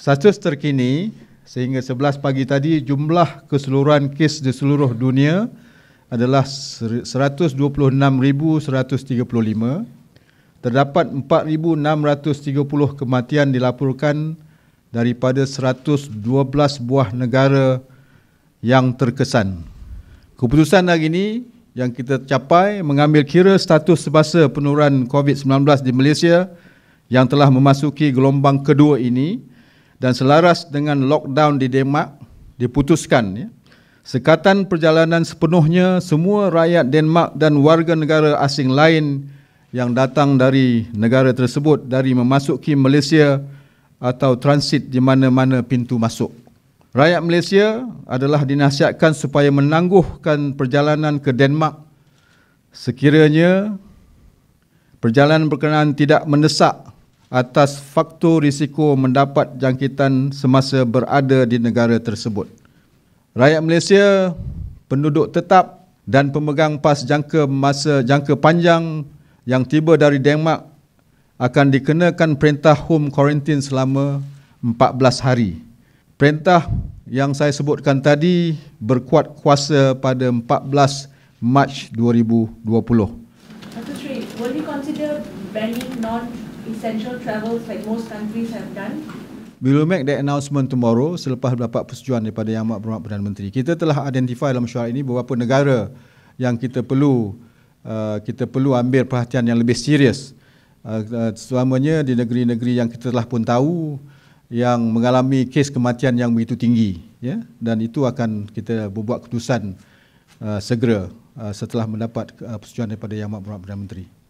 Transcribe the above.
Status terkini sehingga 11 pagi tadi jumlah keseluruhan kes di seluruh dunia adalah 126,135. Terdapat 4,630 kematian dilaporkan daripada 112 buah negara yang terkesan. Keputusan hari ini yang kita capai mengambil kira status sebasa penurunan COVID-19 di Malaysia yang telah memasuki gelombang kedua ini dan selaras dengan lockdown di Denmark diputuskan ya, sekatan perjalanan sepenuhnya semua rakyat Denmark dan warga negara asing lain yang datang dari negara tersebut dari memasuki Malaysia atau transit di mana-mana pintu masuk. Rakyat Malaysia adalah dinasihatkan supaya menangguhkan perjalanan ke Denmark sekiranya perjalanan berkenaan tidak mendesak atas faktor risiko mendapat jangkitan semasa berada di negara tersebut. Rakyat Malaysia, penduduk tetap dan pemegang pas jangka masa jangka panjang yang tiba dari Denmark akan dikenakan perintah home quarantine selama 14 hari. Perintah yang saya sebutkan tadi berkuat kuasa pada 14 Mac 2020. Datuk Sri, will you consider banning non essential travels like most countries have done. Beliau make the announcement tomorrow selepas dapat persetujuan daripada Yang Amat Berhormat Perdana Menteri. Kita telah identify dalam mesyuarat ini beberapa negara yang kita perlu uh, kita perlu ambil perhatian yang lebih serius. Uh, uh, selamanya di negeri-negeri yang kita telah pun tahu yang mengalami kes kematian yang begitu tinggi. Ya? Dan itu akan kita buat keputusan uh, segera uh, setelah mendapat uh, persetujuan daripada Yang Amat Berhormat Perdana Menteri.